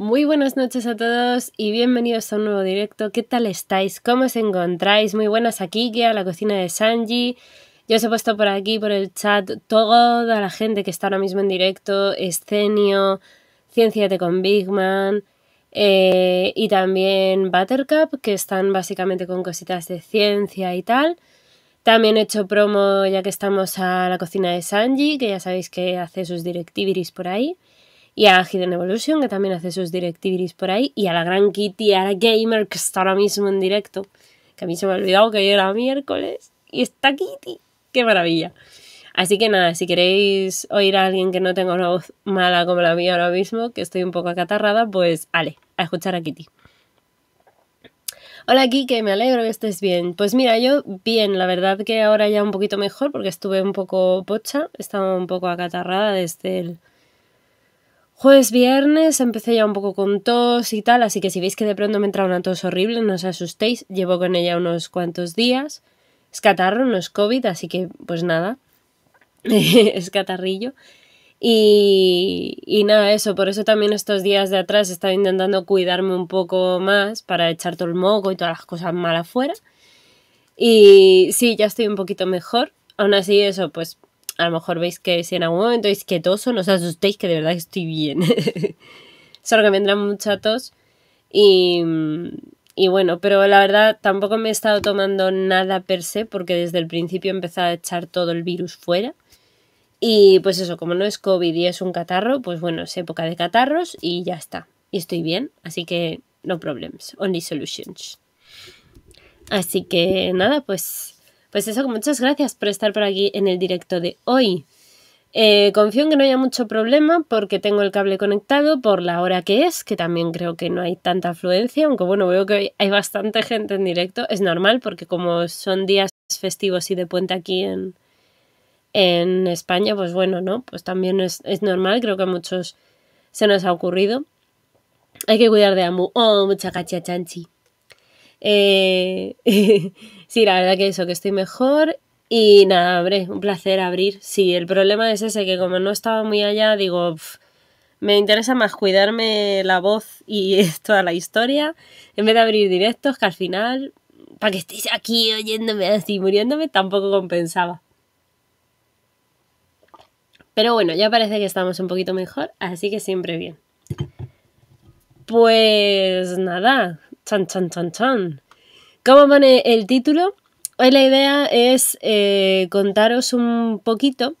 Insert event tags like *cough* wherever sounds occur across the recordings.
Muy buenas noches a todos y bienvenidos a un nuevo directo. ¿Qué tal estáis? ¿Cómo os encontráis? Muy buenas aquí, a la cocina de Sanji. Yo os he puesto por aquí, por el chat, toda la gente que está ahora mismo en directo, Escenio, Cienciate con Bigman eh, y también Buttercup, que están básicamente con cositas de ciencia y tal. También he hecho promo ya que estamos a la cocina de Sanji, que ya sabéis que hace sus directiviris por ahí y a Hidden Evolution, que también hace sus directivities por ahí, y a la gran Kitty, a la Gamer, que está ahora mismo en directo, que a mí se me ha olvidado que hoy era miércoles, y está Kitty, qué maravilla. Así que nada, si queréis oír a alguien que no tenga una voz mala como la mía ahora mismo, que estoy un poco acatarrada, pues ale, a escuchar a Kitty. Hola Kike, me alegro que estés bien. Pues mira, yo bien, la verdad que ahora ya un poquito mejor porque estuve un poco pocha, estaba un poco acatarrada desde el Jueves, viernes empecé ya un poco con tos y tal, así que si veis que de pronto me entra una tos horrible, no os asustéis, llevo con ella unos cuantos días. Es catarro, no es COVID, así que pues nada, *laughs* es catarrillo. Y, y, nada, eso, por eso también estos días de atrás he estado intentando cuidarme un poco más para echar todo el moco y todas las cosas mal afuera. Y sí, ya estoy un poquito mejor. Aún así, eso, pues a lo mejor veis que si en algún momento es que no os asustéis que de verdad estoy bien. *laughs* Solo que me entran tos. Y, y bueno, pero la verdad tampoco me he estado tomando nada per se porque desde el principio he empezado a echar todo el virus fuera. Y pues eso, como no es COVID y es un catarro, pues bueno, es época de catarros y ya está. Y estoy bien, así que no problems, only solutions. Así que nada, pues pues eso, muchas gracias por estar por aquí en el directo de hoy. Eh, confío en que no haya mucho problema porque tengo el cable conectado por la hora que es, que también creo que no hay tanta afluencia, aunque bueno, veo que hay bastante gente en directo. Es normal porque como son días festivos y de puente aquí en, España, pues bueno, ¿no? Pues también es, normal, creo que a muchos se nos ha ocurrido. Hay que cuidar de Amu. Oh, mucha cacha chanchi. Eh, *laughs* sí, la verdad que eso, que estoy mejor. Y nada, hombre, un placer abrir. Sí, el problema es ese, que como no estaba muy allá, digo, me interesa más cuidarme la voz y *laughs* toda la historia, en vez de abrir directos, que al final, para que estéis aquí oyéndome así, muriéndome, tampoco compensaba. Pero bueno, ya parece que estamos un poquito mejor, así que siempre bien. Pues nada, Chan, chan, chan, chan. ¿Cómo pone el título? Hoy la idea es eh, contaros un poquito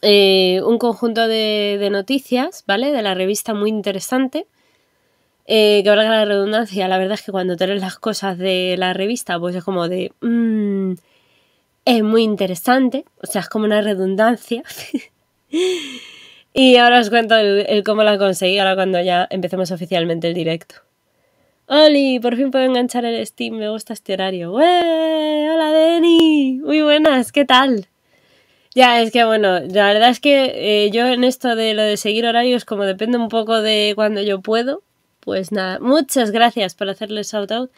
eh, un conjunto de, noticias, ¿vale? De la revista muy interesante. Eh, que valga la redundancia, la verdad es que cuando tenés las cosas de la revista, pues es como de. Mm, es muy interesante, o sea, es como una redundancia. *laughs* y ahora os cuento cómo la conseguí, ahora cuando ya empecemos oficialmente el directo. ¡Oli! Por fin puedo enganchar el Steam, me gusta este horario. ¡Hola, Deni! Muy buenas, ¿qué tal? Ya, es que bueno, la verdad es que eh, yo en esto de lo de seguir horarios, como depende un poco de cuando yo puedo, pues nada, muchas gracias por hacerle shout out.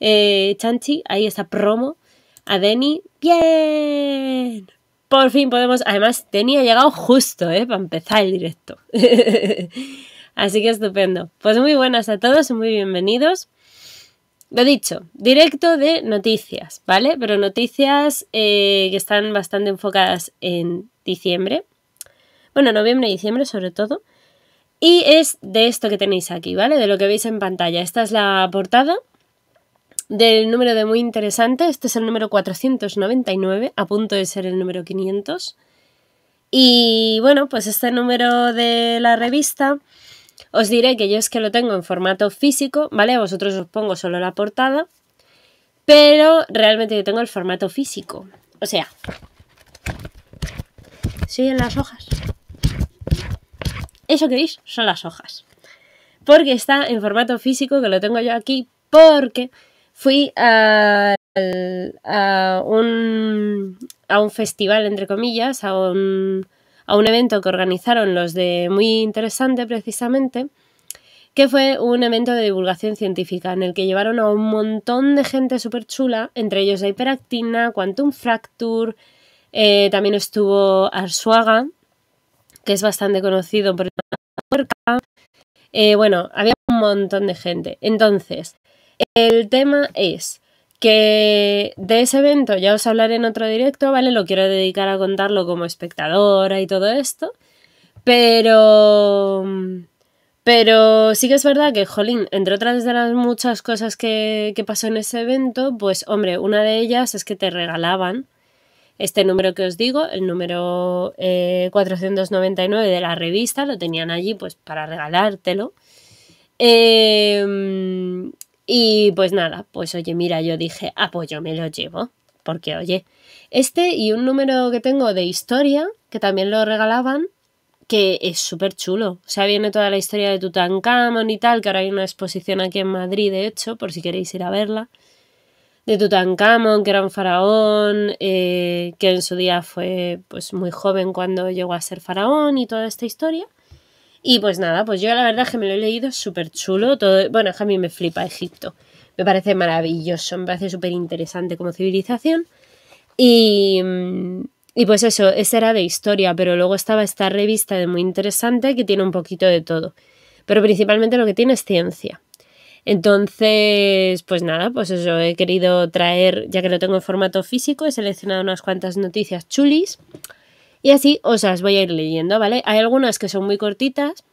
Eh, Chanchi, ahí está promo. A Denny, bien. Por fin podemos. Además, Denny ha llegado justo, ¿eh? Para empezar el directo. *laughs* Así que estupendo. Pues muy buenas a todos y muy bienvenidos. Lo dicho, directo de noticias, ¿vale? Pero noticias eh, que están bastante enfocadas en diciembre. Bueno, noviembre y diciembre sobre todo. Y es de esto que tenéis aquí, ¿vale? De lo que veis en pantalla. Esta es la portada del número de muy interesante. Este es el número 499, a punto de ser el número 500. Y bueno, pues este número de la revista os diré que yo es que lo tengo en formato físico, ¿vale? A vosotros os pongo solo la portada, pero realmente yo tengo el formato físico. O sea, En las hojas. Eso que veis son las hojas. Porque está en formato físico, que lo tengo yo aquí, porque fui a, a, un, a un festival, entre comillas, a un a un evento que organizaron los de Muy Interesante precisamente, que fue un evento de divulgación científica en el que llevaron a un montón de gente súper chula, entre ellos la hiperactina, Quantum Fracture, eh, también estuvo Arsuaga, que es bastante conocido por la eh, bueno, había un montón de gente. Entonces, el tema es que de ese evento ya os hablaré en otro directo, ¿vale? Lo quiero dedicar a contarlo como espectadora y todo esto, pero... Pero sí que es verdad que, jolín, entre otras de las muchas cosas que, pasó en ese evento, pues hombre, una de ellas es que te regalaban este número que os digo, el número 499 eh, de la revista, lo tenían allí pues para regalártelo. Em, y pues nada, pues oye, mira, yo dije, ah, pues yo me lo llevo, porque oye, este y un número que tengo de historia, que también lo regalaban, que es súper chulo. O sea, viene toda la historia de Tutankamón y tal, que ahora hay una exposición aquí en Madrid, de hecho, por si queréis ir a verla. De Tutankamón, que era un faraón, eh, que en su día fue pues muy joven cuando llegó a ser faraón y toda esta historia. Y pues nada, pues yo la verdad que me lo he leído súper chulo. Todo... Bueno, a mí me flipa Egipto. Me parece maravilloso, me parece súper interesante como civilización. Y, mm, y pues eso, esa era de historia, pero luego estaba esta revista de muy interesante que tiene un poquito de todo. Pero principalmente lo que tiene es ciencia. Entonces, pues nada, pues eso, he querido traer, ya que lo tengo en formato físico, he seleccionado unas cuantas noticias chulis. Y así os las voy a ir leyendo, ¿vale? Hay algunas que son muy cortitas,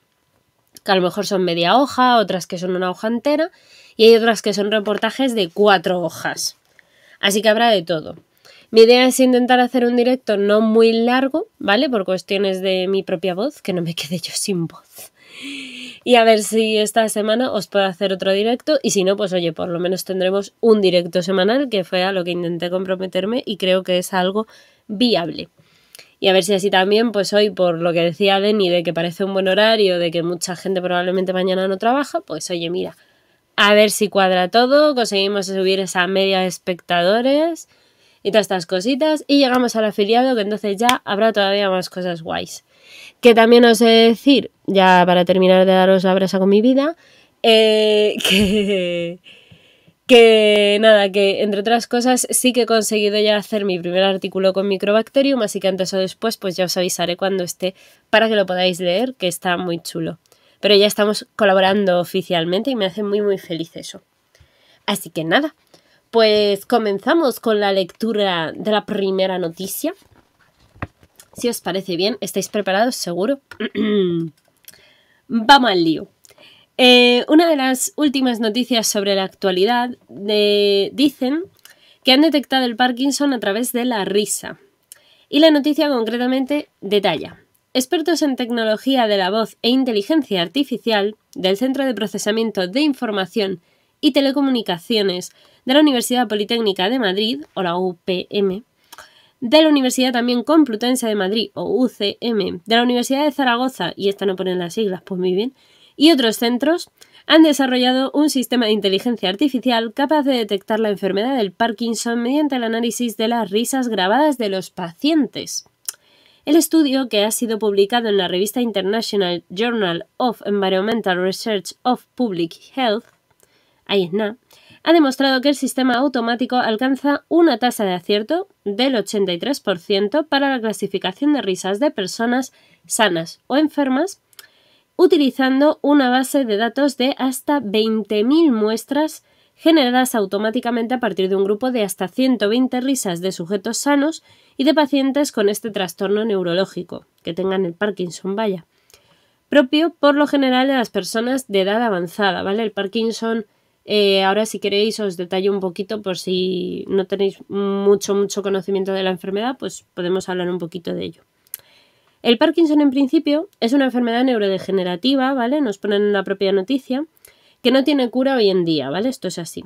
que a lo mejor son media hoja, otras que son una hoja entera, y hay otras que son reportajes de cuatro hojas. Así que habrá de todo. Mi idea es intentar hacer un directo no muy largo, ¿vale? Por cuestiones de mi propia voz, que no me quede yo sin voz. Y a ver si esta semana os puedo hacer otro directo y si no, pues oye, por lo menos tendremos un directo semanal, que fue a lo que intenté comprometerme y creo que es algo viable y a ver si así también, pues hoy, por lo que decía Denny, de que parece un buen horario, de que mucha gente probablemente mañana no trabaja, pues oye, mira, a ver si cuadra todo, conseguimos subir esa media de espectadores y todas estas cositas y llegamos al afiliado que entonces ya habrá todavía más cosas guays. Que también os he de decir, ya para terminar de daros la brasa con mi vida, eh, *laughs* que... Que nada, que entre otras cosas sí que he conseguido ya hacer mi primer artículo con Microbacterium, así que antes o después pues ya os avisaré cuando esté para que lo podáis leer, que está muy chulo. Pero ya estamos colaborando oficialmente y me hace muy muy feliz eso. Así que nada, pues comenzamos con la lectura de la primera noticia. Si os parece bien, ¿estáis preparados? Seguro. *clears throat* Vamos al lío. Eh, una de las últimas noticias sobre la actualidad dicen que han detectado el Parkinson a través de la risa. Y la noticia concretamente detalla. Expertos en tecnología de la voz e inteligencia artificial del Centro de Procesamiento de Información y Telecomunicaciones de la Universidad Politécnica de Madrid, o la UPM, de la Universidad también Complutense de Madrid, o UCM, de la Universidad de Zaragoza, y esta no pone las siglas, pues muy bien, y otros centros han desarrollado un sistema de inteligencia artificial capaz de detectar la enfermedad del Parkinson mediante el análisis de las risas grabadas de los pacientes. El estudio, que ha sido publicado en la revista International Journal of Environmental Research of Public Health, ha demostrado que el sistema automático alcanza una tasa de acierto del 83% para la clasificación de risas de personas sanas o enfermas utilizando una base de datos de hasta 20.000 muestras generadas automáticamente a partir de un grupo de hasta 120 risas de sujetos sanos y de pacientes con este trastorno neurológico, que tengan el Parkinson, vaya. Propio por lo general de las personas de edad avanzada, ¿vale? El Parkinson, eh, ahora si queréis os detallo un poquito por si no tenéis mucho, mucho conocimiento de la enfermedad, pues podemos hablar un poquito de ello. El Parkinson, en principio, es una enfermedad neurodegenerativa, ¿vale? Nos ponen en la propia noticia, que no tiene cura hoy en día, ¿vale? Esto es así.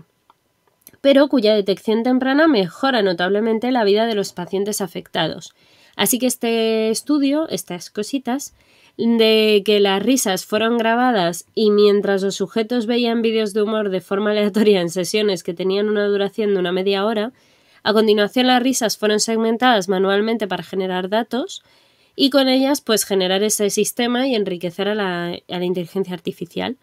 Pero cuya detección temprana mejora notablemente la vida de los pacientes afectados. Así que este estudio, estas cositas, de que las risas fueron grabadas y mientras los sujetos veían vídeos de humor de forma aleatoria en sesiones que tenían una duración de una media hora, a continuación las risas fueron segmentadas manualmente para generar datos y con ellas pues generar ese sistema y enriquecer a la, a la inteligencia artificial.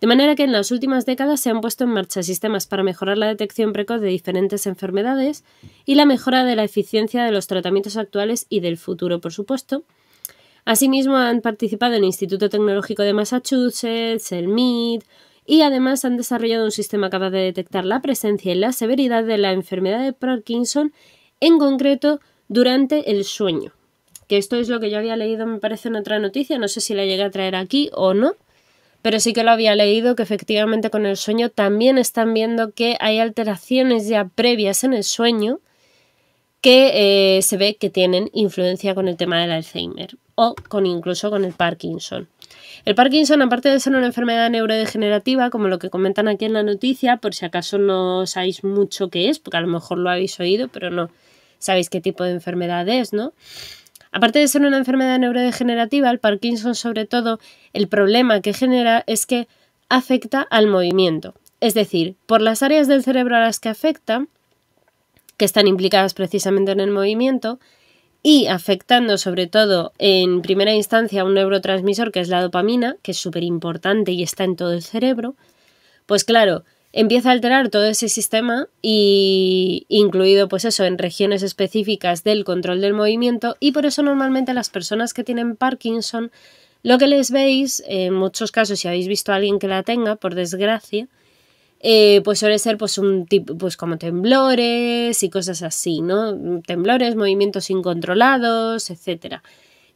De manera que en las últimas décadas se han puesto en marcha sistemas para mejorar la detección precoz de diferentes enfermedades y la mejora de la eficiencia de los tratamientos actuales y del futuro, por supuesto. Asimismo, han participado el Instituto Tecnológico de Massachusetts, el MIT, y además han desarrollado un sistema capaz de detectar la presencia y la severidad de la enfermedad de Parkinson, en concreto durante el sueño que esto es lo que yo había leído, me parece, en otra noticia, no sé si la llegué a traer aquí o no, pero sí que lo había leído, que efectivamente con el sueño también están viendo que hay alteraciones ya previas en el sueño que eh, se ve que tienen influencia con el tema del Alzheimer o con incluso con el Parkinson. El Parkinson, aparte de ser una enfermedad neurodegenerativa, como lo que comentan aquí en la noticia, por si acaso no sabéis mucho qué es, porque a lo mejor lo habéis oído, pero no sabéis qué tipo de enfermedad es, ¿no? Aparte de ser una enfermedad neurodegenerativa, el Parkinson sobre todo, el problema que genera es que afecta al movimiento. Es decir, por las áreas del cerebro a las que afecta, que están implicadas precisamente en el movimiento, y afectando sobre todo en primera instancia a un neurotransmisor que es la dopamina, que es súper importante y está en todo el cerebro, pues claro, empieza a alterar todo ese sistema, y, incluido pues eso, en regiones específicas del control del movimiento, y por eso normalmente las personas que tienen Parkinson, lo que les veis, en muchos casos si habéis visto a alguien que la tenga, por desgracia, eh, pues suele ser pues un tipo, pues como temblores y cosas así, ¿no? Temblores, movimientos incontrolados, etcétera.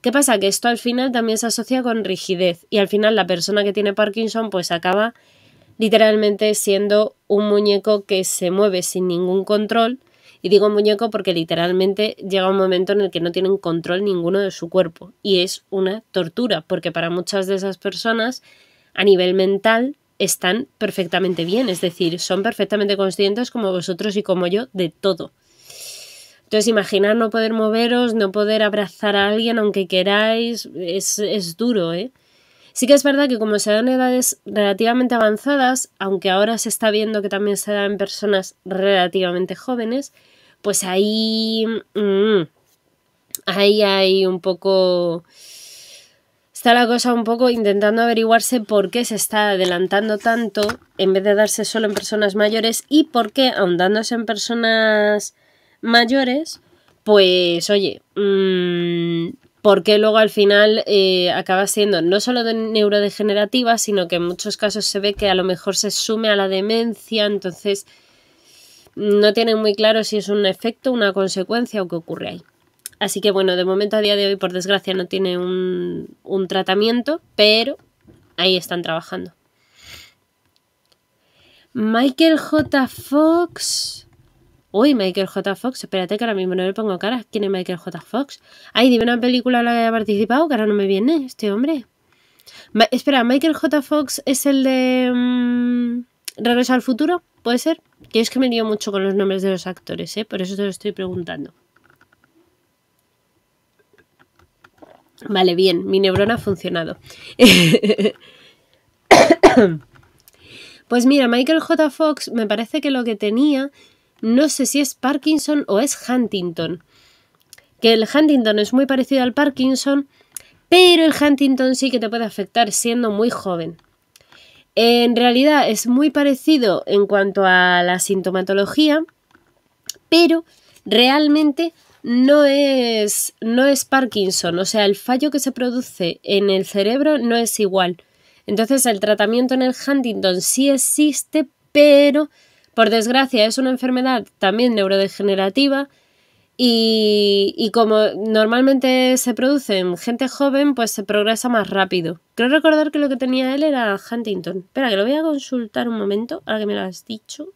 ¿Qué pasa? Que esto al final también se asocia con rigidez y al final la persona que tiene Parkinson pues acaba literalmente siendo un muñeco que se mueve sin ningún control. Y digo muñeco porque literalmente llega un momento en el que no tienen control ninguno de su cuerpo. Y es una tortura, porque para muchas de esas personas, a nivel mental, están perfectamente bien. Es decir, son perfectamente conscientes como vosotros y como yo de todo. Entonces, imaginar no poder moveros, no poder abrazar a alguien aunque queráis, es, es duro, ¿eh? Sí que es verdad que como se dan edades relativamente avanzadas, aunque ahora se está viendo que también se da en personas relativamente jóvenes, pues ahí... Mm, ahí hay un poco... Está la cosa un poco intentando averiguarse por qué se está adelantando tanto en vez de darse solo en personas mayores y por qué ahondándose en personas mayores, pues oye, mm, porque luego al final eh, acaba siendo no solo de neurodegenerativa, sino que en muchos casos se ve que a lo mejor se sume a la demencia, entonces no tienen muy claro si es un efecto, una consecuencia o qué ocurre ahí. Así que bueno, de momento a día de hoy, por desgracia, no tiene un, un tratamiento, pero ahí están trabajando. Michael J. Fox Uy, Michael J. Fox, espérate que ahora mismo no le pongo cara. ¿Quién es Michael J. Fox? Ay, dime una película en la que haya participado, que ahora no me viene este hombre. espera, Michael J. Fox es el de... Mm, Regreso al futuro, ¿puede ser? Que es que me lío mucho con los nombres de los actores, ¿eh? Por eso te lo estoy preguntando. Vale, bien, mi neurona ha funcionado. *coughs* pues mira, Michael J. Fox me parece que lo que tenía no sé si es Parkinson o es Huntington. Que el Huntington es muy parecido al Parkinson, pero el Huntington sí que te puede afectar siendo muy joven. En realidad es muy parecido en cuanto a la sintomatología, pero realmente no es, no es Parkinson, o sea, el fallo que se produce en el cerebro no es igual. Entonces el tratamiento en el Huntington sí existe, pero por desgracia, es una enfermedad también neurodegenerativa y, como normalmente se produce en gente joven, pues se progresa más rápido. Creo recordar que lo que tenía él era Huntington. Espera, que lo voy a consultar un momento, ahora que me lo has dicho.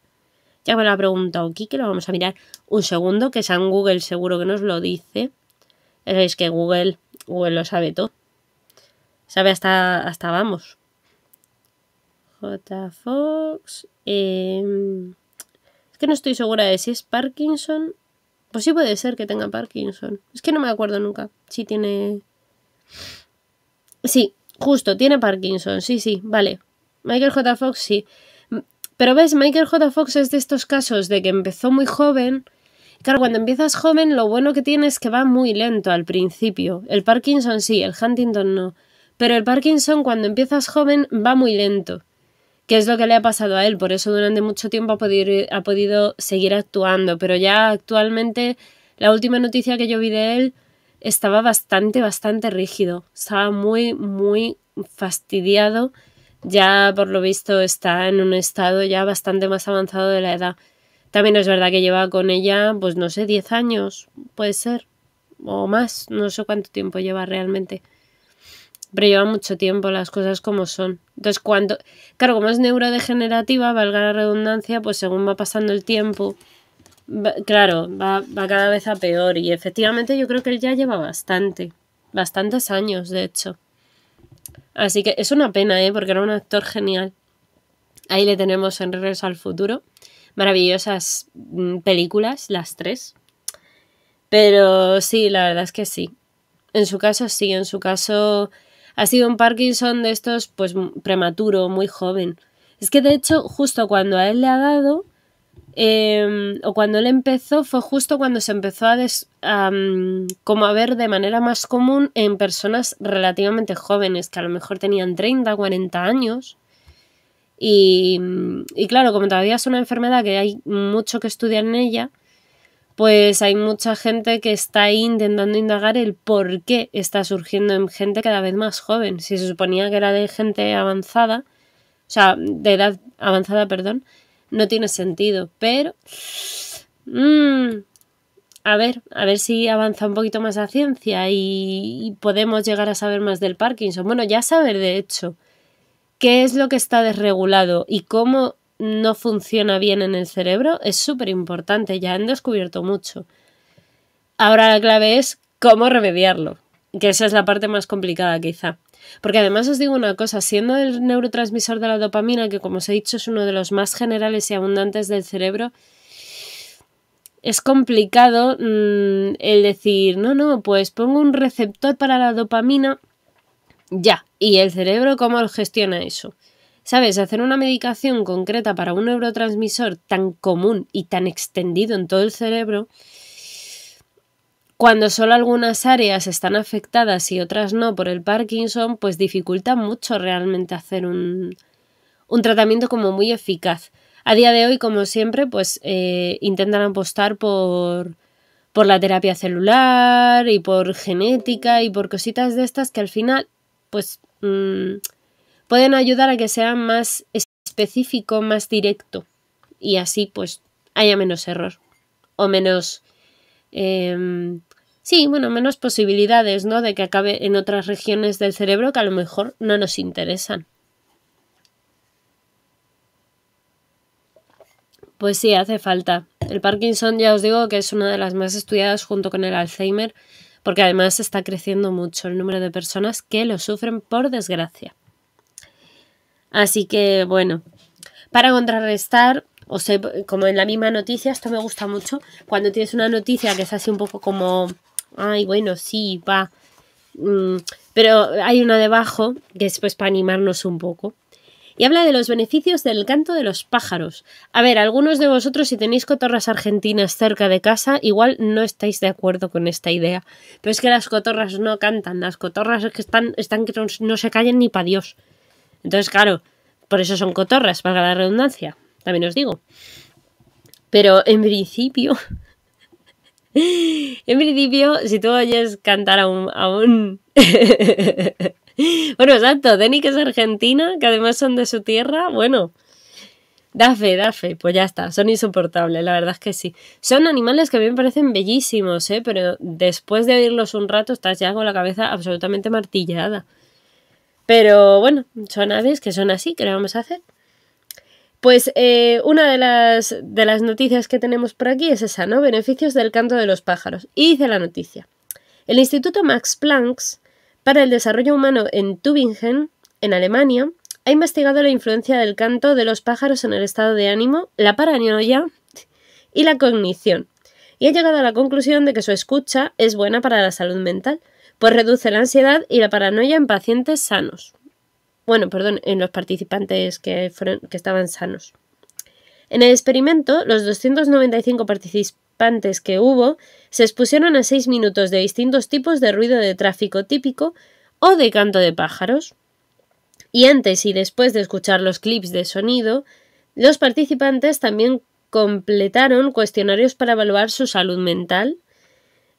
Ya me lo ha preguntado que lo vamos a mirar un segundo, que San Google seguro que nos lo dice. Es que Google, Google lo sabe todo. Sabe hasta, hasta vamos. J. Fox Em, es que no estoy segura de si es Parkinson. Pues sí puede ser que tenga Parkinson. Es que no me acuerdo nunca si tiene... Sí, justo, tiene Parkinson. Sí, sí, vale. Michael J. Fox, sí. Pero ves, Michael J. Fox es de estos casos de que empezó muy joven. Claro, cuando empiezas joven, lo bueno que tiene es que va muy lento al principio. El Parkinson sí, el Huntington no. Pero el Parkinson, cuando empiezas joven, va muy lento. Qué es lo que le ha pasado a él. Por eso durante mucho tiempo ha podido, ha podido seguir actuando, pero ya actualmente la última noticia que yo vi de él estaba bastante, bastante rígido, estaba muy, muy fastidiado. Ya por lo visto está en un estado ya bastante más avanzado de la edad. También es verdad que lleva con ella, pues no sé, 10 años, puede ser, o más, no sé cuánto tiempo lleva realmente pero lleva mucho tiempo las cosas como son. Entonces, cuando, claro, como es neurodegenerativa, valga la redundancia, pues según va pasando el tiempo, claro, va, va cada vez a peor. Y efectivamente yo creo que él ya lleva bastante, bastantes años, de hecho. Así que es una pena, ¿eh? porque era un actor genial. Ahí le tenemos en Regreso al Futuro. Maravillosas mm, películas, las tres. Pero sí, la verdad es que sí. En su caso, sí, en su caso ha sido un Parkinson de estos, pues prematuro, muy joven. Es que de hecho, justo cuando a él le ha dado, em, o cuando él empezó, fue justo cuando se empezó a, mm, como a ver de manera más común en personas relativamente jóvenes, que a lo mejor tenían 30, 40 años. Mm, y claro, como todavía es una enfermedad que hay mucho que estudiar en ella, pues hay mucha gente que está ahí intentando indagar el por qué está surgiendo en gente cada vez más joven. Si se suponía que era de gente avanzada, o sea, de edad avanzada, perdón, no tiene sentido. Pero, mm, a ver, a ver si avanza un poquito más la ciencia y podemos llegar a saber más del Parkinson. Bueno, ya saber de hecho qué es lo que está desregulado y cómo no funciona bien en el cerebro es súper importante, ya han descubierto mucho. Ahora la clave es cómo remediarlo, que esa es la parte más complicada quizá. Porque además os digo una cosa, siendo el neurotransmisor de la dopamina, que como os he dicho es uno de los más generales y abundantes del cerebro, es complicado mm, el decir, no, no, pues pongo un receptor para la dopamina, ya, y el cerebro cómo lo gestiona eso. ¿Sabes? Hacer una medicación concreta para un neurotransmisor tan común y tan extendido en todo el cerebro, cuando solo algunas áreas están afectadas y otras no por el Parkinson, pues dificulta mucho realmente hacer un, un tratamiento como muy eficaz. A día de hoy, como siempre, pues eh, intentan apostar por, por la terapia celular y por genética y por cositas de estas que al final, pues... Mm, pueden ayudar a que sea más específico, más directo y así pues haya menos error o menos... Em, sí, bueno, menos posibilidades, ¿no? De que acabe en otras regiones del cerebro que a lo mejor no nos interesan. Pues sí, hace falta. El Parkinson ya os digo que es una de las más estudiadas junto con el Alzheimer, porque además está creciendo mucho el número de personas que lo sufren por desgracia. Así que bueno, para contrarrestar, o sea, como en la misma noticia, esto me gusta mucho, cuando tienes una noticia que es así un poco como, ay, bueno, sí, va, mm, pero hay una debajo que es pues para animarnos un poco. Y habla de los beneficios del canto de los pájaros. A ver, algunos de vosotros, si tenéis cotorras argentinas cerca de casa, igual no estáis de acuerdo con esta idea. Pero es que las cotorras no cantan, las cotorras que están, están que no se callan ni para Dios. Entonces, claro, por eso son cotorras, para la redundancia, también os digo. Pero en principio, *laughs* en principio, si tú oyes cantar a un... A un... *laughs* bueno, exacto, Denny que es argentina, que además son de su tierra, bueno. Da fe, da fe, pues ya está, son insoportables, la verdad es que sí. Son animales que a mí me parecen bellísimos, ¿eh? pero después de oírlos un rato estás ya con la cabeza absolutamente martillada. Pero bueno, son aves que son así, ¿qué le vamos a hacer? Pues eh, una de las, de las noticias que tenemos por aquí es esa, ¿no? Beneficios del canto de los pájaros. Y dice la noticia. El Instituto Max Planck para el Desarrollo Humano en Tübingen, en Alemania, ha investigado la influencia del canto de los pájaros en el estado de ánimo, la paranoia y la cognición, y ha llegado a la conclusión de que su escucha es buena para la salud mental, pues reduce la ansiedad y la paranoia en pacientes sanos. Bueno, perdón, en los participantes que, que estaban sanos. En el experimento, los 295 participantes que hubo se expusieron a 6 minutos de distintos tipos de ruido de tráfico típico o de canto de pájaros. Y antes y después de escuchar los clips de sonido, los participantes también completaron cuestionarios para evaluar su salud mental,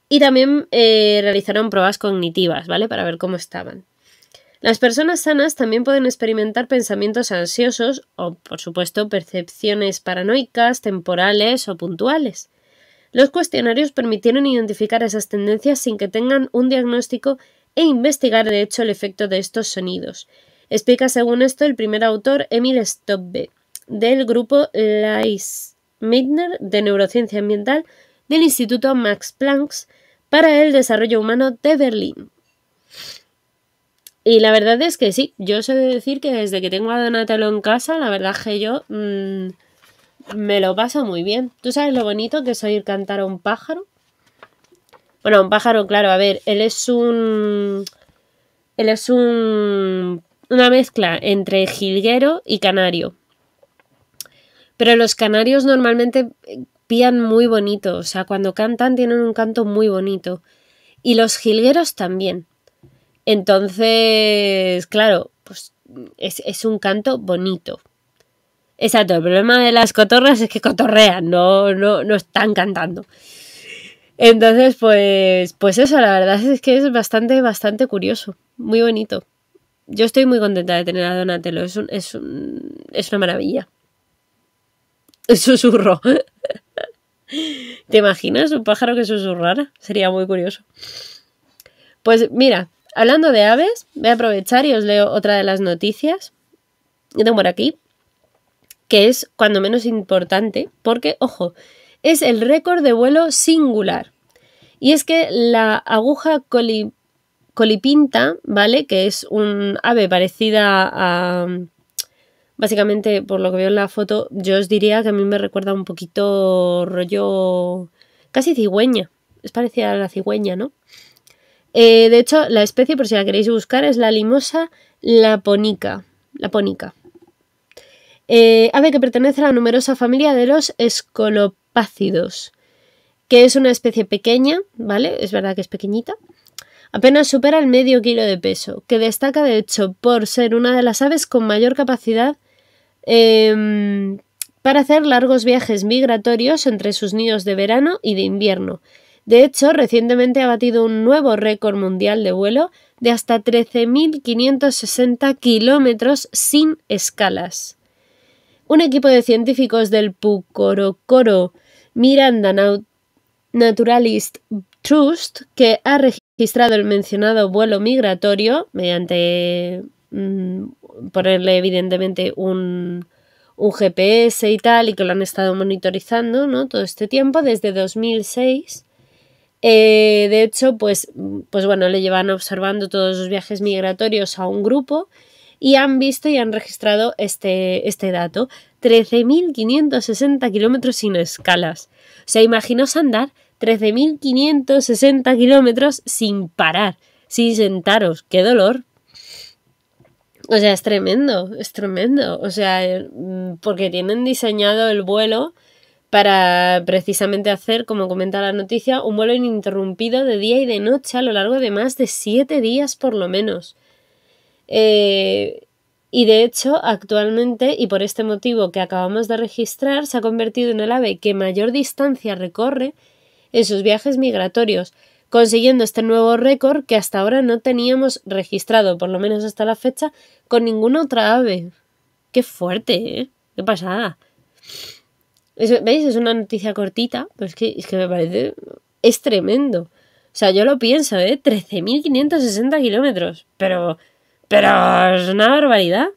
y también eh, realizaron pruebas cognitivas, ¿vale? Para ver cómo estaban. Las personas sanas también pueden experimentar pensamientos ansiosos o, por supuesto, percepciones paranoicas, temporales o puntuales. Los cuestionarios permitieron identificar esas tendencias sin que tengan un diagnóstico e investigar de hecho el efecto de estos sonidos. Explica según esto el primer autor Emil Stobbe del grupo Leis Midner de Neurociencia Ambiental del Instituto Max Planck para el desarrollo humano de Berlín. Y la verdad es que sí, yo sé decir que desde que tengo a Donatello en casa, la verdad es que yo mm, me lo paso muy bien. ¿Tú sabes lo bonito que es oír cantar a un pájaro? Bueno, un pájaro, claro, a ver, él es un... Él es un... Una mezcla entre jilguero y canario. Pero los canarios normalmente muy bonito, o sea, cuando cantan tienen un canto muy bonito. Y los jilgueros también. Entonces, claro, pues es, un canto bonito. Exacto, el problema de las cotorras es que cotorrean, no, no, no están cantando. Entonces, pues, pues eso, la verdad es que es bastante, bastante curioso, muy bonito. Yo estoy muy contenta de tener a Donatello, es, un, es, es una maravilla. *laughs* Susurro. ¿Te imaginas un pájaro que susurrara? Sería muy curioso. Pues mira, hablando de aves, voy a aprovechar y os leo otra de las noticias que tengo por aquí, que es cuando menos importante, porque, ojo, es el récord de vuelo singular. Y es que la aguja colipinta, ¿vale? Que es un ave parecida a Básicamente, por lo que veo en la foto, yo os diría que a mí me recuerda un poquito rollo casi cigüeña. Es parecida a la cigüeña, ¿no? Eh, de hecho, la especie, por si la queréis buscar, es la limosa laponica. Lapónica. Eh, ave que pertenece a la numerosa familia de los escolopácidos, que es una especie pequeña, ¿vale? Es verdad que es pequeñita. Apenas supera el medio kilo de peso, que destaca de hecho por ser una de las aves con mayor capacidad Em, para hacer largos viajes migratorios entre sus nidos de verano y de invierno. De hecho, recientemente ha batido un nuevo récord mundial de vuelo de hasta 13.560 kilómetros sin escalas. Un equipo de científicos del Pucorocoro Miranda Naturalist Trust, que ha registrado el mencionado vuelo migratorio mediante Mm, ponerle evidentemente un, un GPS y tal, y que lo han estado monitorizando ¿no? todo este tiempo, desde 2006. Eh, de hecho, pues, pues bueno, le llevan observando todos los viajes migratorios a un grupo y han visto y han registrado este, este dato. 13.560 kilómetros sin escalas. O sea, imaginaos andar 13.560 kilómetros sin parar, sin sentaros. ¡Qué dolor! O sea, es tremendo, es tremendo. O sea, eh, mm, porque tienen diseñado el vuelo para precisamente hacer, como comenta la noticia, un vuelo ininterrumpido de día y de noche a lo largo de más de siete días por lo menos. Eh, y de hecho, actualmente, y por este motivo que acabamos de registrar, se ha convertido en el ave que mayor distancia recorre en sus viajes migratorios, consiguiendo este nuevo récord que hasta ahora no teníamos registrado, por lo menos hasta la fecha, con ninguna otra ave. ¡Qué fuerte! ¿eh? ¡Qué pasada! ¿Veis? Es una noticia cortita, pero es que, es que me parece... Es tremendo. O sea, yo lo pienso, ¿eh? 13.560 kilómetros. Pero... Pero es una barbaridad.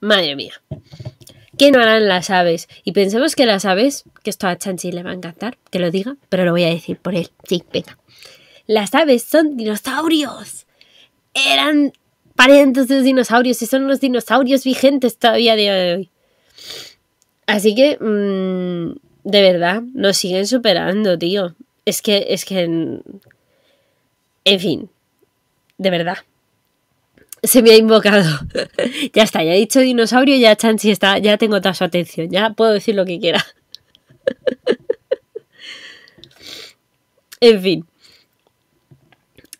Madre mía. ¿Qué no harán las aves? Y pensemos que las aves, que esto a Chanchi le va a encantar, que lo diga, pero lo voy a decir por él. Sí, venga. Las aves son dinosaurios. Eran parientes de los dinosaurios y son los dinosaurios vigentes todavía a día de hoy. Así que, mm, de verdad, nos siguen superando, tío. Es que, es que, en fin, de verdad se me ha invocado. *laughs* ya está, ya he dicho dinosaurio, ya Chanchi está, ya tengo toda su atención, ya puedo decir lo que quiera. *laughs* en fin.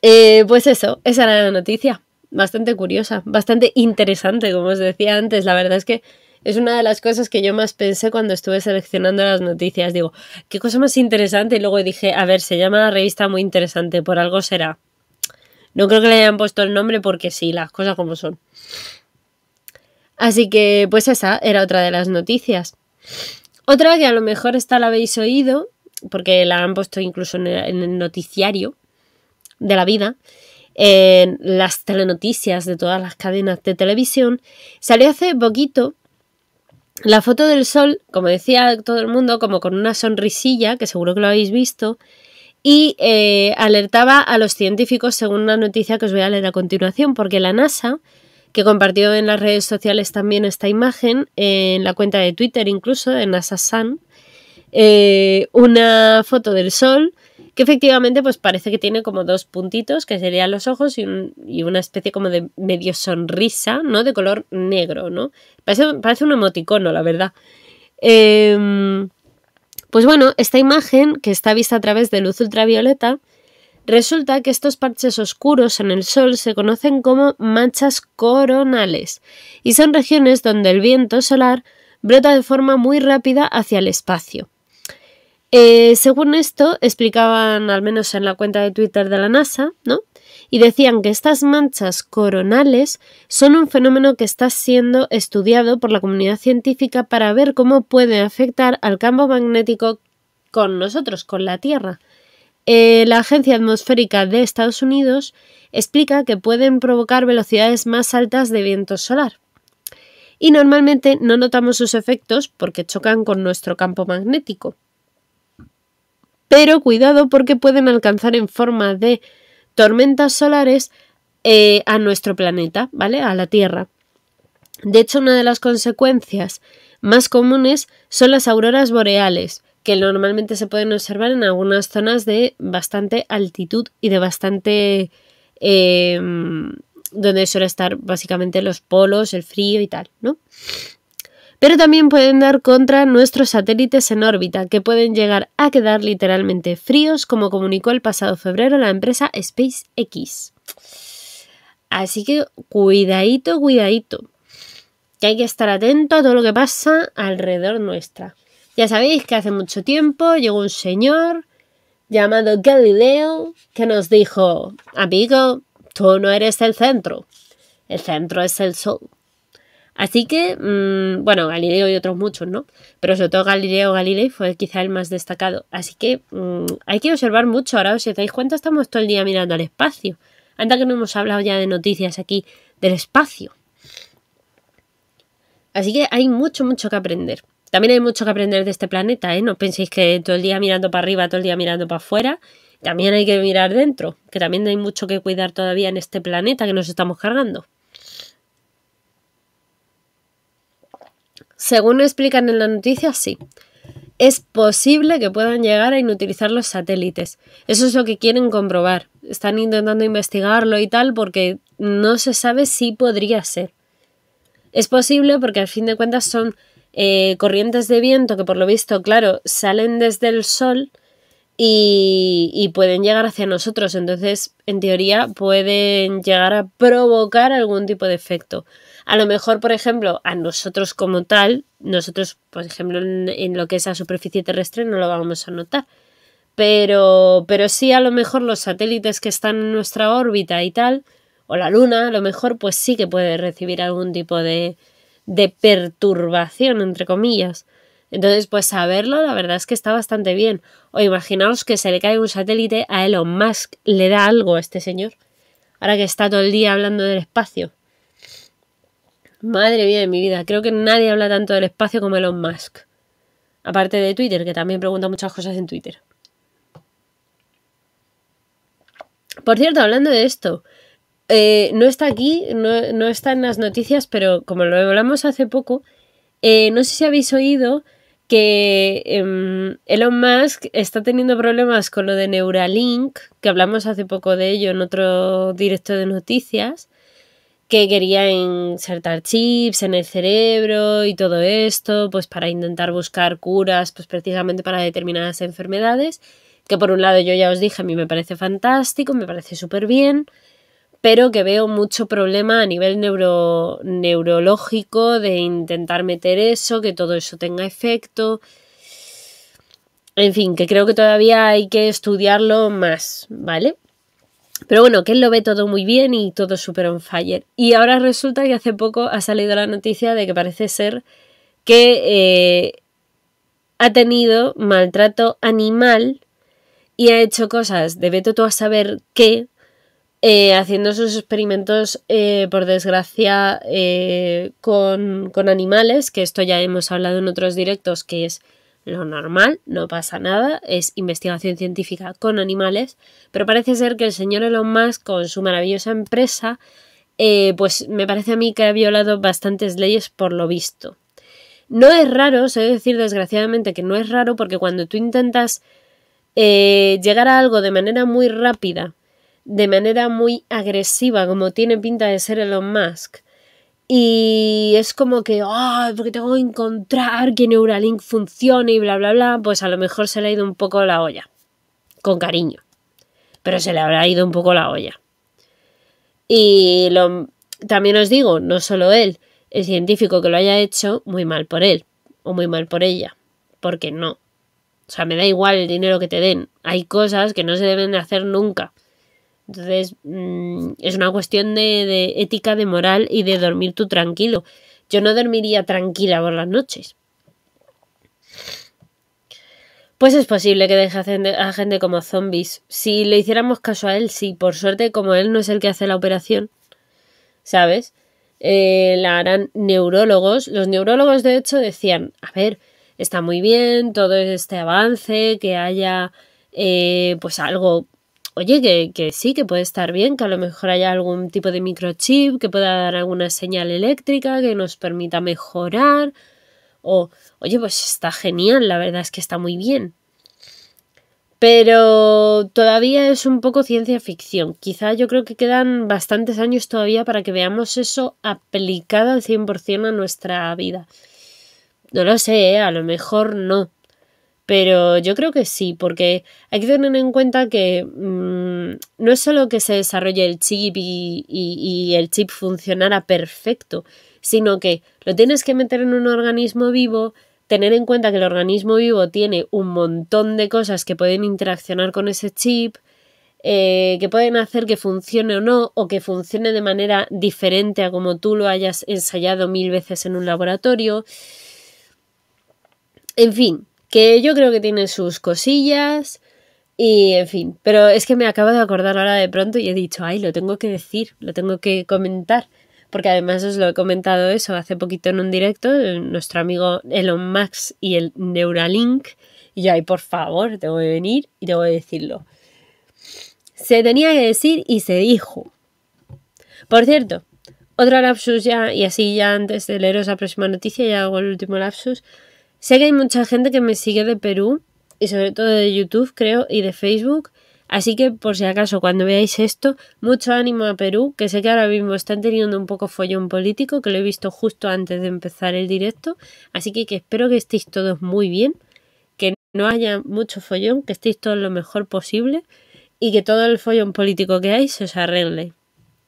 Eh, pues eso, esa era la noticia. Bastante curiosa, bastante interesante, como os decía antes. La verdad es que es una de las cosas que yo más pensé cuando estuve seleccionando las noticias. Digo, qué cosa más interesante. Y luego dije, a ver, se llama la revista muy interesante, por algo será. No creo que le hayan puesto el nombre porque sí, las cosas como son. Así que, pues esa era otra de las noticias. Otra que a lo mejor esta la habéis oído, porque la han puesto incluso en el, noticiario de la vida, en las telenoticias de todas las cadenas de televisión, salió hace poquito la foto del sol, como decía todo el mundo, como con una sonrisilla, que seguro que lo habéis visto, y eh, alertaba a los científicos según una noticia que os voy a leer a continuación, porque la NASA, que compartió en las redes sociales también esta imagen, en la cuenta de Twitter incluso, de NASA Sun, eh, una foto del Sol, que efectivamente pues parece que tiene como dos puntitos, que serían los ojos y, una especie como de medio sonrisa, ¿no? De color negro, ¿no? Parece, parece un emoticono, la verdad. Eh, pues bueno, esta imagen, que está vista a través de luz ultravioleta, resulta que estos parches oscuros en el Sol se conocen como manchas coronales y son regiones donde el viento solar brota de forma muy rápida hacia el espacio. Eh, según esto, explicaban, al menos en la cuenta de Twitter de la NASA, ¿no? y decían que estas manchas coronales son un fenómeno que está siendo estudiado por la comunidad científica para ver cómo puede afectar al campo magnético con nosotros, con la Tierra. Eh, la Agencia Atmosférica de Estados Unidos explica que pueden provocar velocidades más altas de viento solar. Y normalmente no notamos sus efectos porque chocan con nuestro campo magnético. Pero cuidado porque pueden alcanzar en forma de tormentas solares eh, a nuestro planeta, ¿vale? A la Tierra. De hecho, una de las consecuencias más comunes son las auroras boreales, que normalmente se pueden observar en algunas zonas de bastante altitud y de bastante... Eh, donde suele estar básicamente los polos, el frío y tal, ¿no? pero también pueden dar contra nuestros satélites en órbita, que pueden llegar a quedar literalmente fríos, como comunicó el pasado febrero la empresa SpaceX. Así que cuidadito, cuidadito, que hay que estar atento a todo lo que pasa alrededor nuestra. Ya sabéis que hace mucho tiempo llegó un señor llamado Galileo que nos dijo, amigo, tú no eres el centro, el centro es el sol. Así que, mm, bueno, Galileo y otros muchos, ¿no? Pero sobre todo Galileo Galilei fue quizá el más destacado. Así que mm, hay que observar mucho. Ahora, si os dais cuenta, estamos todo el día mirando al espacio. Anda que no hemos hablado ya de noticias aquí del espacio. Así que hay mucho, mucho que aprender. También hay mucho que aprender de este planeta, ¿eh? No penséis que todo el día mirando para arriba, todo el día mirando para afuera. También hay que mirar dentro, que también hay mucho que cuidar todavía en este planeta que nos estamos cargando. Según explican en la noticia, sí. Es posible que puedan llegar a inutilizar los satélites. Eso es lo que quieren comprobar. Están intentando investigarlo y tal porque no se sabe si podría ser. Es posible porque al fin de cuentas son eh, corrientes de viento que por lo visto, claro, salen desde el sol y, pueden llegar hacia nosotros. Entonces, en teoría, pueden llegar a provocar algún tipo de efecto. A lo mejor, por ejemplo, a nosotros como tal, nosotros, por ejemplo, en, lo que es la superficie terrestre no lo vamos a notar. Pero, pero sí, a lo mejor los satélites que están en nuestra órbita y tal, o la Luna, a lo mejor, pues sí que puede recibir algún tipo de, de perturbación, entre comillas. Entonces, pues saberlo, la verdad es que está bastante bien. O imaginaos que se le cae un satélite a Elon Musk, le da algo a este señor, ahora que está todo el día hablando del espacio. Madre mía de mi vida, creo que nadie habla tanto del espacio como Elon Musk. Aparte de Twitter, que también pregunta muchas cosas en Twitter. Por cierto, hablando de esto, eh, no está aquí, no, está en las noticias, pero como lo hablamos hace poco, eh, no sé si habéis oído que em, Elon Musk está teniendo problemas con lo de Neuralink, que hablamos hace poco de ello en otro directo de noticias, que quería insertar chips en el cerebro y todo esto, pues para intentar buscar curas, pues precisamente para determinadas enfermedades, que por un lado yo ya os dije, a mí me parece fantástico, me parece súper bien, pero que veo mucho problema a nivel neurológico de intentar meter eso, que todo eso tenga efecto. En fin, que creo que todavía hay que estudiarlo más, ¿vale? Pero bueno, que él lo ve todo muy bien y todo super on fire. Y ahora resulta que hace poco ha salido la noticia de que parece ser que eh, ha tenido maltrato animal y ha hecho cosas de Beto a saber qué, eh, haciendo sus experimentos, eh, por desgracia, con, con animales, que esto ya hemos hablado en otros directos, que es lo normal, no pasa nada, es investigación científica con animales, pero parece ser que el señor Elon Musk con su maravillosa empresa, eh, pues me parece a mí que ha violado bastantes leyes por lo visto. No es raro, se debe decir desgraciadamente que no es raro porque cuando tú intentas eh, llegar a algo de manera muy rápida, de manera muy agresiva, como tiene pinta de ser Elon Musk, y es como que, ah, porque tengo que encontrar que Neuralink funcione y bla, bla, bla. Pues a lo mejor se le ha ido un poco la olla. Con cariño. Pero se le habrá ido un poco la olla. Y lo, también os digo, no solo él, el científico que lo haya hecho, muy mal por él. O muy mal por ella. Porque no. O sea, me da igual el dinero que te den. Hay cosas que no se deben hacer nunca. Entonces, mm, es una cuestión de, ética, de moral y de dormir tú tranquilo. Yo no dormiría tranquila por las noches. Pues es posible que deje a gente como zombies. Si le hiciéramos caso a él, si Por suerte, como él no es el que hace la operación, ¿sabes? Eh, la harán neurólogos. Los neurólogos, de hecho, decían, a ver, está muy bien todo este avance, que haya eh, pues algo oye, que, sí, que puede estar bien, que a lo mejor haya algún tipo de microchip que pueda dar alguna señal eléctrica que nos permita mejorar. O, oye, pues está genial, la verdad es que está muy bien. Pero todavía es un poco ciencia ficción. Quizá yo creo que quedan bastantes años todavía para que veamos eso aplicado al 100% a nuestra vida. No lo sé, ¿eh? a lo mejor no. Pero yo creo que sí, porque hay que tener en cuenta que mm, no es solo que se desarrolle el chip y, el chip funcionara perfecto, sino que lo tienes que meter en un organismo vivo, tener en cuenta que el organismo vivo tiene un montón de cosas que pueden interaccionar con ese chip, eh, que pueden hacer que funcione o no, o que funcione de manera diferente a como tú lo hayas ensayado mil veces en un laboratorio. En fin, que yo creo que tiene sus cosillas. Y en fin, pero es que me acabo de acordar ahora de pronto y he dicho, ay, lo tengo que decir, lo tengo que comentar. Porque además os lo he comentado eso hace poquito en un directo, nuestro amigo Elon Max y el Neuralink. Y yo, ay, por favor, tengo que venir y tengo que decirlo. Se tenía que decir y se dijo. Por cierto, otro lapsus ya, y así ya antes de leeros la próxima noticia, ya hago el último lapsus. Sé que hay mucha gente que me sigue de Perú y sobre todo de YouTube, creo, y de Facebook. Así que por si acaso cuando veáis esto, mucho ánimo a Perú, que sé que ahora mismo están teniendo un poco follón político, que lo he visto justo antes de empezar el directo. Así que, que espero que estéis todos muy bien, que no haya mucho follón, que estéis todos lo mejor posible y que todo el follón político que hay se os arregle.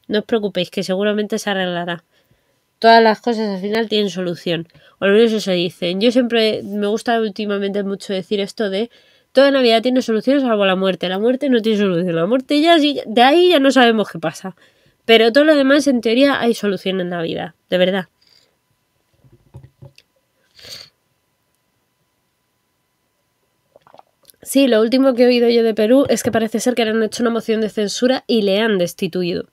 No os preocupéis, que seguramente se arreglará. Todas las cosas al final tienen solución o eso menos eso dicen. Yo siempre me gusta últimamente mucho decir esto de toda Navidad tiene soluciones salvo la muerte. La muerte no tiene solución. La muerte ya de ahí ya no sabemos qué pasa. Pero todo lo demás en teoría hay solución en Navidad, de verdad. Sí, lo último que he oído yo de Perú es que parece ser que le han hecho una moción de censura y le han destituido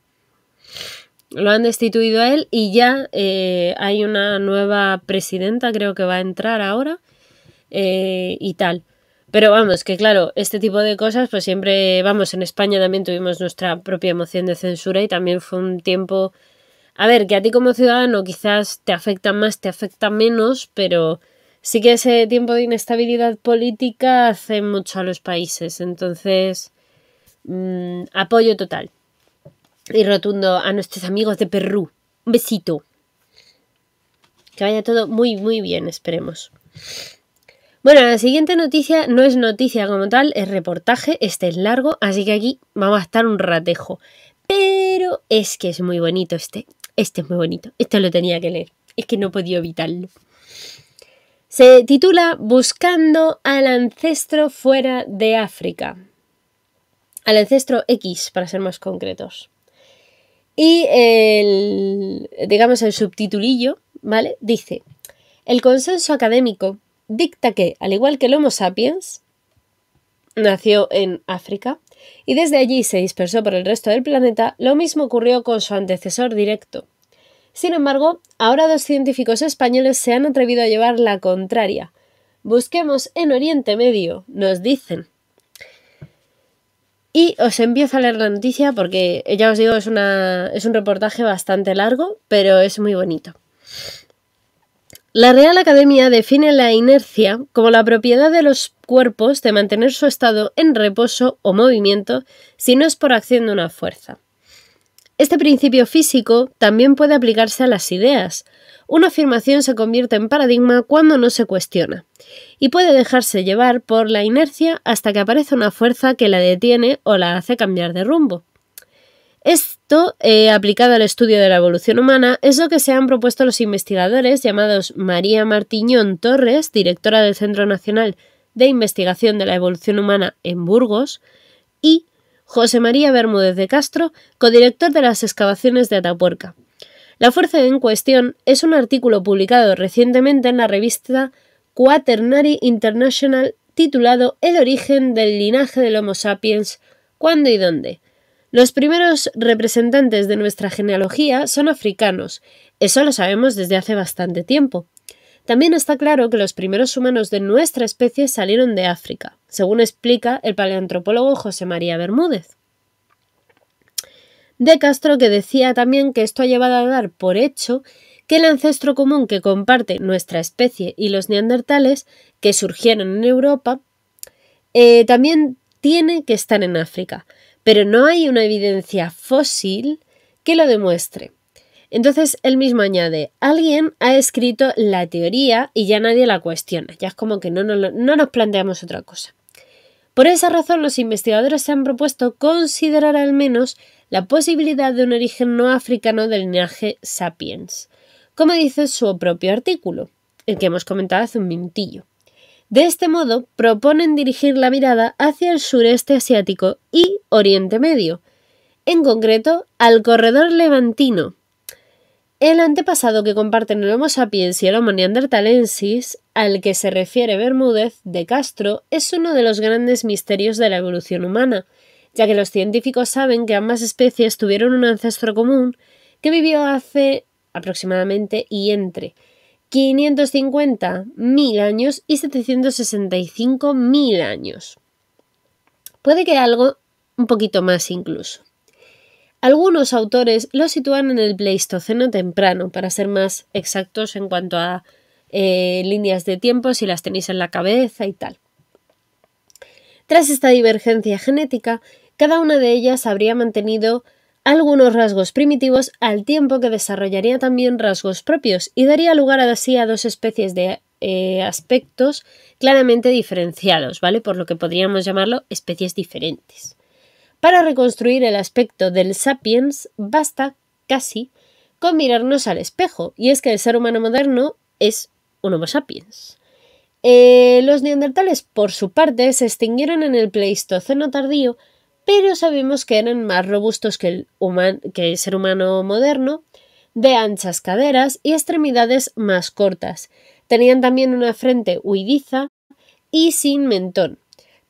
lo han destituido a él y ya eh, hay una nueva presidenta, creo que va a entrar ahora eh, y tal. Pero vamos, que claro, este tipo de cosas, pues siempre, vamos, en España también tuvimos nuestra propia moción de censura y también fue un tiempo, a ver, que a ti como ciudadano quizás te afecta más, te afecta menos, pero sí que ese tiempo de inestabilidad política hace mucho a los países. Entonces, mm, apoyo total y rotundo a nuestros amigos de Perú. Un besito. Que vaya todo muy, muy bien, esperemos. Bueno, la siguiente noticia no es noticia como tal, es reportaje, este es largo, así que aquí vamos a estar un ratejo. Pero es que es muy bonito este, este es muy bonito, esto lo tenía que leer, es que no podía evitarlo. Se titula Buscando al ancestro fuera de África. Al ancestro X, para ser más concretos. Y el, digamos, el subtitulillo, ¿vale? Dice, el consenso académico dicta que, al igual que el Homo sapiens, nació en África, y desde allí se dispersó por el resto del planeta, lo mismo ocurrió con su antecesor directo. Sin embargo, ahora dos científicos españoles se han atrevido a llevar la contraria. Busquemos en Oriente Medio, nos dicen. Y os empiezo a leer la noticia porque eh, ya os digo, es, es un reportaje bastante largo, pero es muy bonito. La Real Academia define la inercia como la propiedad de los cuerpos de mantener su estado en reposo o movimiento si no es por acción de una fuerza. Este principio físico también puede aplicarse a las ideas, una afirmación se convierte en paradigma cuando no se cuestiona y puede dejarse llevar por la inercia hasta que aparece una fuerza que la detiene o la hace cambiar de rumbo. Esto, eh, aplicado al estudio de la evolución humana, es lo que se han propuesto los investigadores llamados María Martiñón Torres, directora del Centro Nacional de Investigación de la Evolución Humana en Burgos, y José María Bermúdez de Castro, codirector de las excavaciones de Atapuerca. La fuerza en cuestión es un artículo publicado recientemente en la revista Quaternary International titulado El origen del linaje del Homo sapiens, cuándo y dónde. Los primeros representantes de nuestra genealogía son africanos, eso lo sabemos desde hace bastante tiempo. También está claro que los primeros humanos de nuestra especie salieron de África, según explica el paleantropólogo José María Bermúdez de Castro que decía también que esto ha llevado a dar por hecho que el ancestro común que comparte nuestra especie y los neandertales que surgieron en Europa eh, también tiene que estar en África, pero no hay una evidencia fósil que lo demuestre. Entonces él mismo añade, alguien ha escrito la teoría y ya nadie la cuestiona, ya es como que no no nos planteamos otra cosa. Por esa razón los investigadores se han propuesto considerar al menos la posibilidad de un origen no africano del linaje sapiens, como dice su propio artículo, el que hemos comentado hace un minutillo. De este modo, proponen dirigir la mirada hacia el sureste asiático y Oriente Medio, en concreto al corredor levantino. El antepasado que comparten el Homo sapiens y el Homo neanderthalensis, al que se refiere Bermúdez de Castro, es uno de los grandes misterios de la evolución humana, ya que los científicos saben que ambas especies tuvieron un ancestro común que vivió hace aproximadamente y entre 550.000 años y 765.000 años. Puede que algo un poquito más incluso. Algunos autores lo sitúan en el Pleistoceno temprano, para ser más exactos en cuanto a eh, líneas de tiempo, si las tenéis en la cabeza y tal. Tras esta divergencia genética, cada una de ellas habría mantenido algunos rasgos primitivos al tiempo que desarrollaría también rasgos propios y daría lugar así a dos especies de eh, aspectos claramente diferenciados, ¿vale? Por lo que podríamos llamarlo especies diferentes. Para reconstruir el aspecto del sapiens basta casi con mirarnos al espejo, y es que el ser humano moderno es un Homo sapiens. Eh, los neandertales, por su parte, se extinguieron en el Pleistoceno tardío, pero sabemos que eran más robustos que el, que el ser humano moderno, de anchas caderas y extremidades más cortas. Tenían también una frente huidiza y sin mentón.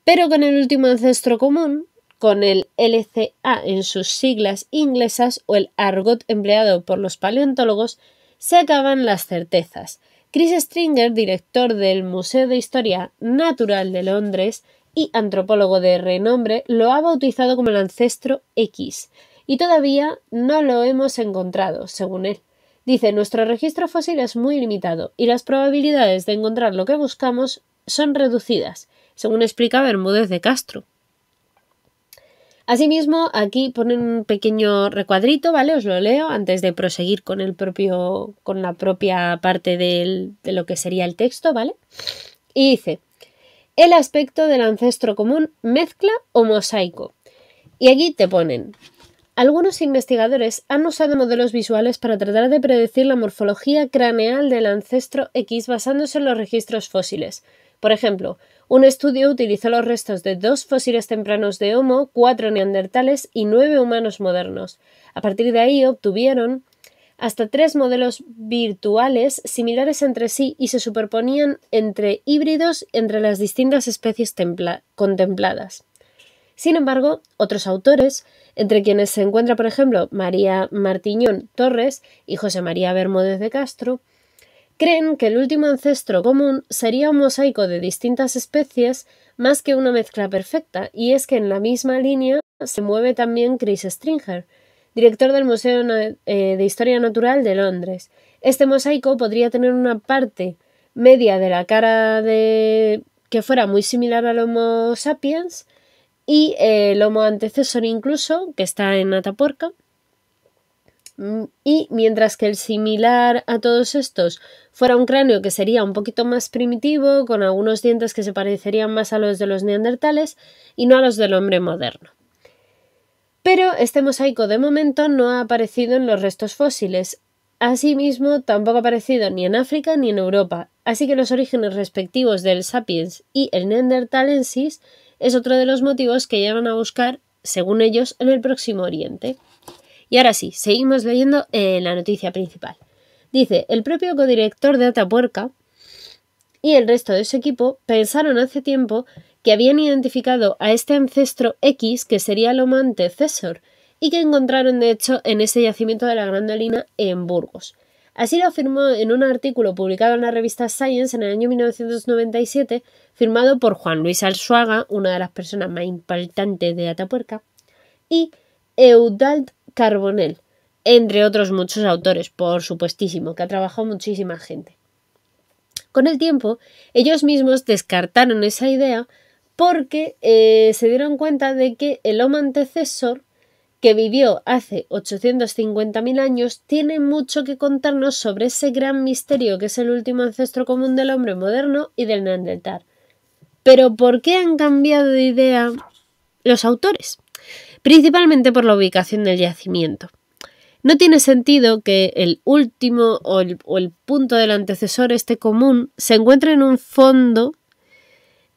Pero con el último ancestro común, con el LCA en sus siglas inglesas o el argot empleado por los paleontólogos, se acaban las certezas. Chris Stringer, director del Museo de Historia Natural de Londres, y antropólogo de renombre lo ha bautizado como el ancestro X, y todavía no lo hemos encontrado, según él. Dice, nuestro registro fósil es muy limitado y las probabilidades de encontrar lo que buscamos son reducidas, según explica Bermúdez de Castro. Asimismo, aquí ponen un pequeño recuadrito, ¿vale? Os lo leo antes de proseguir con el propio, con la propia parte de lo que sería el texto, ¿vale? Y dice, el aspecto del ancestro común mezcla o mosaico. Y aquí te ponen. Algunos investigadores han usado modelos visuales para tratar de predecir la morfología craneal del ancestro X basándose en los registros fósiles. Por ejemplo, un estudio utilizó los restos de dos fósiles tempranos de Homo, cuatro neandertales y nueve humanos modernos. A partir de ahí obtuvieron hasta tres modelos virtuales similares entre sí y se superponían entre híbridos entre las distintas especies contempladas. Sin embargo, otros autores, entre quienes se encuentra, por ejemplo, María Martiñón Torres y José María Bermúdez de Castro, creen que el último ancestro común sería un mosaico de distintas especies más que una mezcla perfecta, y es que en la misma línea se mueve también Chris Stringer, director del Museo eh, de Historia Natural de Londres. Este mosaico podría tener una parte media de la cara de que fuera muy similar al Homo sapiens y eh, el Homo antecesor incluso, que está en Ataporca, mm, Y mientras que el similar a todos estos fuera un cráneo que sería un poquito más primitivo, con algunos dientes que se parecerían más a los de los neandertales y no a los del hombre moderno. Pero este mosaico de momento no ha aparecido en los restos fósiles. Asimismo, tampoco ha aparecido ni en África ni en Europa, así que los orígenes respectivos del Sapiens y el Neanderthalensis es otro de los motivos que llevan a buscar, según ellos, en el Próximo Oriente. Y ahora sí, seguimos leyendo eh, la noticia principal. Dice, el propio codirector de Atapuerca y el resto de su equipo pensaron hace tiempo que habían identificado a este ancestro X que sería el homo antecesor y que encontraron de hecho en ese yacimiento de la Grandolina en Burgos. Así lo afirmó en un artículo publicado en la revista Science en el año 1997, firmado por Juan Luis Alzuaga, una de las personas más impactantes de Atapuerca, y Eudald Carbonell, entre otros muchos autores, por supuestísimo, que ha trabajado muchísima gente. Con el tiempo, ellos mismos descartaron esa idea porque eh, se dieron cuenta de que el homo antecesor que vivió hace 850.000 años, tiene mucho que contarnos sobre ese gran misterio que es el último ancestro común del hombre moderno y del neandertal. Pero ¿por qué han cambiado de idea los autores? Principalmente por la ubicación del yacimiento. No tiene sentido que el último o el, o el punto del antecesor, este común, se encuentre en un fondo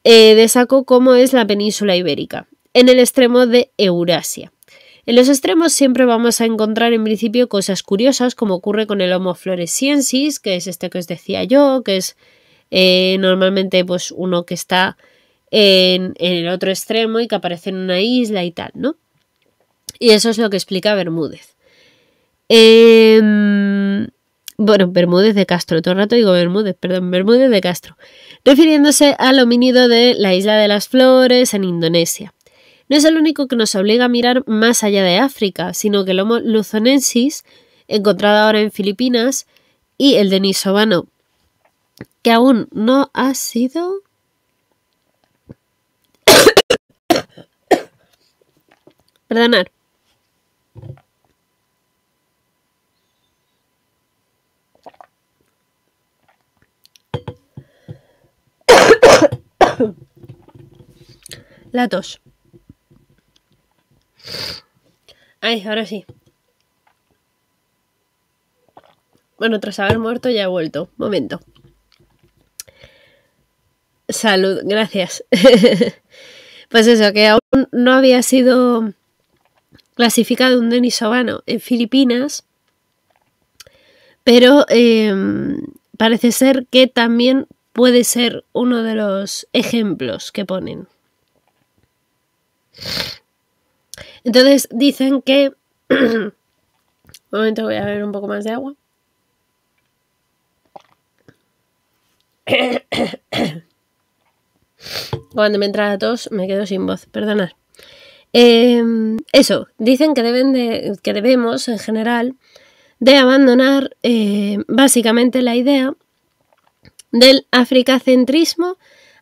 eh, saco cómo es la península ibérica, en el extremo de Eurasia. En los extremos siempre vamos a encontrar en principio cosas curiosas, como ocurre con el Homo floresiensis, que es este que os decía yo, que es eh, normalmente pues uno que está en, en, el otro extremo y que aparece en una isla y tal, ¿no? Y eso es lo que explica Bermúdez. Eh, bueno, Bermúdez de Castro, todo el rato digo Bermúdez, perdón, Bermúdez de Castro, refiriéndose al homínido de la isla de las flores en Indonesia. No es el único que nos obliga a mirar más allá de África, sino que el Homo luzonensis, encontrado ahora en Filipinas, y el denisovano, que aún no ha sido. *coughs* *coughs* *coughs* Perdonar. La tos. Ay, ahora sí. Bueno, tras haber muerto ya he vuelto. Momento. Salud, gracias. *laughs* pues eso, que aún no había sido clasificado un denisovano en Filipinas, pero em, parece ser que también puede ser uno de los ejemplos que ponen. Entonces dicen que... *clears throat* un momento voy a beber un poco más de agua. *coughs* Cuando me entra la tos me quedo sin voz, perdonad. Em, eso, dicen que, debemos en general de abandonar eh, básicamente la idea del africacentrismo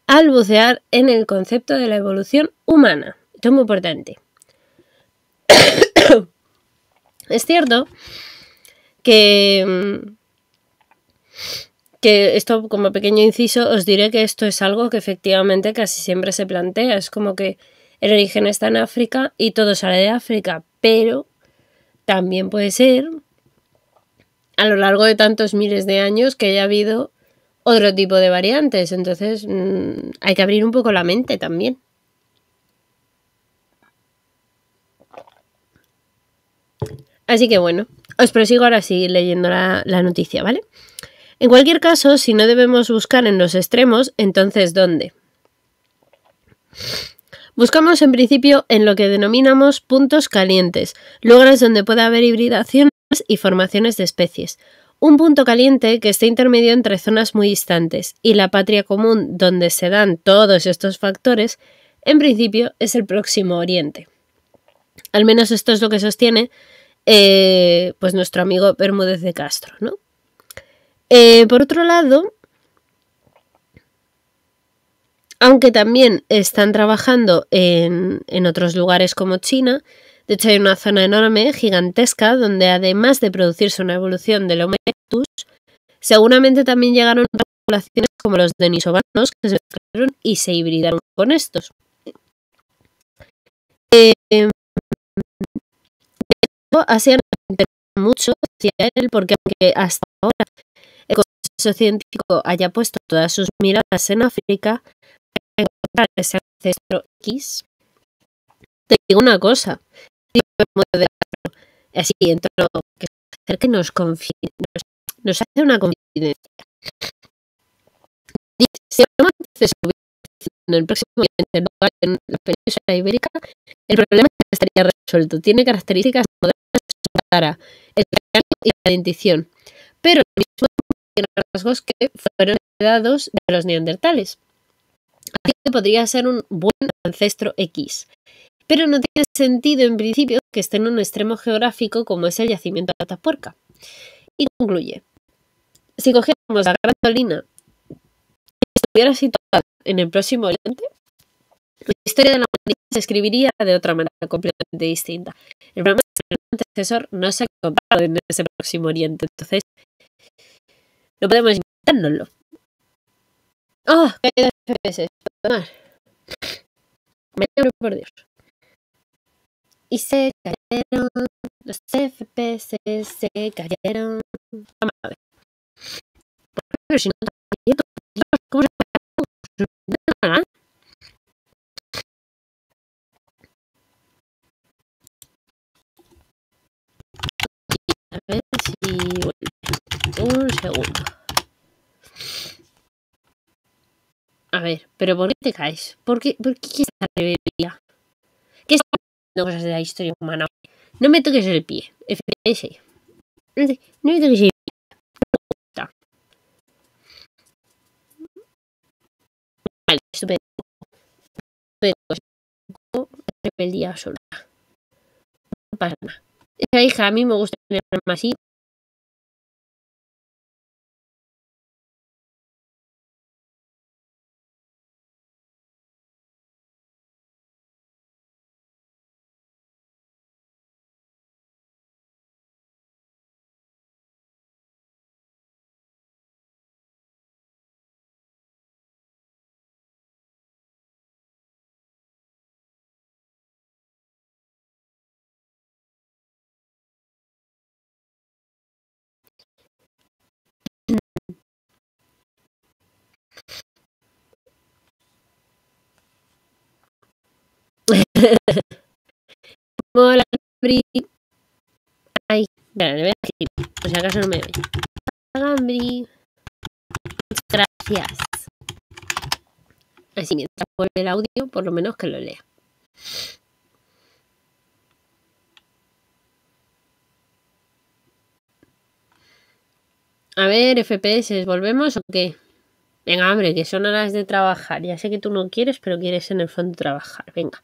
al bucear en el concepto de la evolución humana. Esto es *coughs* muy importante. *coughs* es cierto que, mm, que esto como pequeño inciso os diré que esto es algo que efectivamente casi siempre se plantea. Es como que el origen está en África y todo sale de África, pero también puede ser a lo largo de tantos miles de años que haya habido otro tipo de variantes. Entonces mm, hay que abrir un poco la mente también. Así que bueno, os prosigo ahora sí leyendo la, noticia, ¿vale? En cualquier caso, si no debemos buscar en los extremos, entonces ¿dónde? Buscamos en principio en lo que denominamos puntos calientes, lugares donde puede haber hibridaciones y formaciones de especies. Un punto caliente que esté intermedio entre zonas muy distantes y la patria común donde se dan todos estos factores, en principio es el próximo Oriente. Al menos esto es lo que sostiene eh, pues nuestro amigo Bermúdez de Castro, ¿no? Eh, por otro lado, aunque también están trabajando en, otros lugares como China, de hecho hay una zona enorme, gigantesca, donde además de producirse una evolución del Homo erectus, seguramente también llegaron poblaciones como los denisovanos que se mezclaron y se hibridaron con estos. Eh, em, interesa mucho hacia él porque aunque hasta ahora el consenso Científico haya puesto todas sus miradas en África para encontrar ese ancestro X, te digo una cosa, así entró que que nos, nos, nos, hace una confidencia. Dice, si en el próximo en la península ibérica, el problema estaría resuelto. Tiene características modernas cara, el cráneo y la dentición, pero mismo rasgos que fueron heredados de los neandertales. Así que podría ser un buen ancestro X. Pero no tiene sentido en principio que esté en un extremo geográfico como es el yacimiento de Atapuerca. Y concluye. Si cogiéramos la Gran Dolina y estuviera situada en el próximo Oriente, la historia de la humanidad se escribiría de otra manera completamente distinta. El problema el antecesor no se ha comprado en ese próximo oriente. Entonces, no podemos inventárnoslo. ¡Oh! Caída de FPS. Tomar. Me quiero por Dios. Y se cayeron los FPS, se cayeron. La Pero si no, ¿cómo A ver, pero ¿por qué te caes? ¿Por qué, por qué esta rebeldía? ¿Qué está haciendo? cosas de la historia humana? No me toques el pie, FS. No, me toques el pie. No me vale, estupendo. Estupendo. Rebeldía absoluta. No pasa nada. Esa hija a mí me gusta arma así, Mola, Gambri. Ay, espera, le voy a decir, por si acaso no me ve. Gambri. gracias. Así mientras vuelve el audio, por lo menos que lo lea. A ver, FPS, ¿volvemos o qué? Venga, hombre, que son horas de trabajar. Ya sé que tú no quieres, pero quieres en el fondo trabajar. Venga.